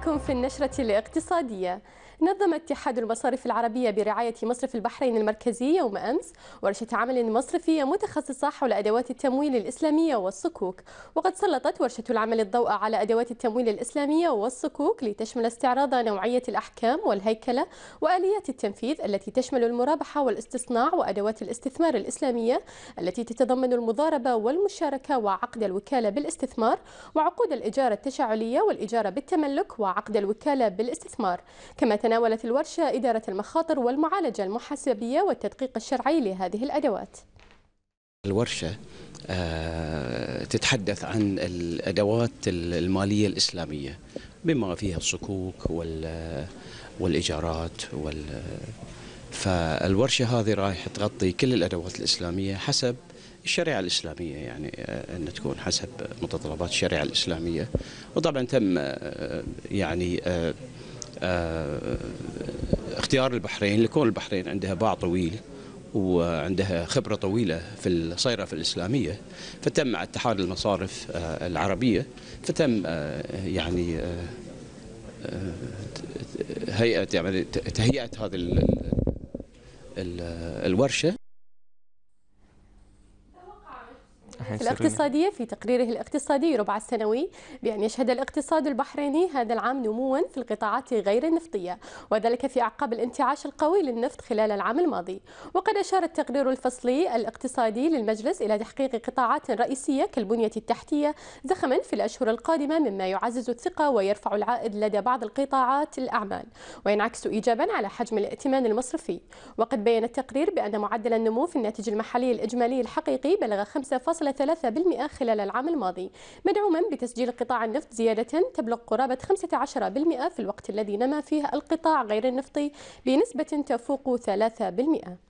بكم في النشرة الاقتصادية نظم اتحاد المصارف العربية برعاية مصرف البحرين المركزي يوم أمس ورشة عمل مصرفية متخصصة حول أدوات التمويل الإسلامية والصكوك وقد سلطت ورشة العمل الضوء على أدوات التمويل الإسلامية والصكوك لتشمل استعراض نوعية الأحكام والهيكلة وآليات التنفيذ التي تشمل المرابحة والاستصناع وأدوات الاستثمار الإسلامية التي تتضمن المضاربة والمشاركة وعقد الوكالة بالاستثمار وعقود الإجارة التشعلية والإجارة بالتملك وعقد الوكالة بالاستثمار كما تناولت الورشة إدارة المخاطر والمعالجة المحاسبية والتدقيق الشرعي لهذه الأدوات الورشة آه، تتحدث عن الأدوات المالية الإسلامية بما فيها الصكوك والإيجارات وال... فالورشة هذه رايح تغطي كل الأدوات الإسلامية حسب الشريعة الإسلامية يعني آه، أن تكون حسب متطلبات الشريعة الإسلامية وطبعا تم آه، يعني آه، اختيار البحرين لكون البحرين عندها باع طويل وعندها خبرة طويلة في الصيرفة الإسلامية فتم مع اتحاد المصارف العربية فتم يعني هيئة يعني تهيئة هذه الورشة الاقتصادية في تقريره الاقتصادي ربع السنوي بأن يشهد الاقتصاد البحريني هذا العام نموا في القطاعات غير النفطية وذلك في أعقاب الانتعاش القوي للنفط خلال العام الماضي وقد أشار التقرير الفصلي الاقتصادي للمجلس إلى تحقيق قطاعات رئيسية كالبنية التحتية زخما في الأشهر القادمة مما يعزز الثقة ويرفع العائد لدى بعض القطاعات الأعمال وينعكس إيجابا على حجم الائتمان المصرفي وقد بين التقرير بأن معدل النمو في الناتج المحلي الإجمالي الحقيقي بلغ 5.3% 3% خلال العام الماضي مدعوما بتسجيل قطاع النفط زيادة تبلغ قرابة 15% في الوقت الذي نما فيه القطاع غير النفطي بنسبة تفوق 3%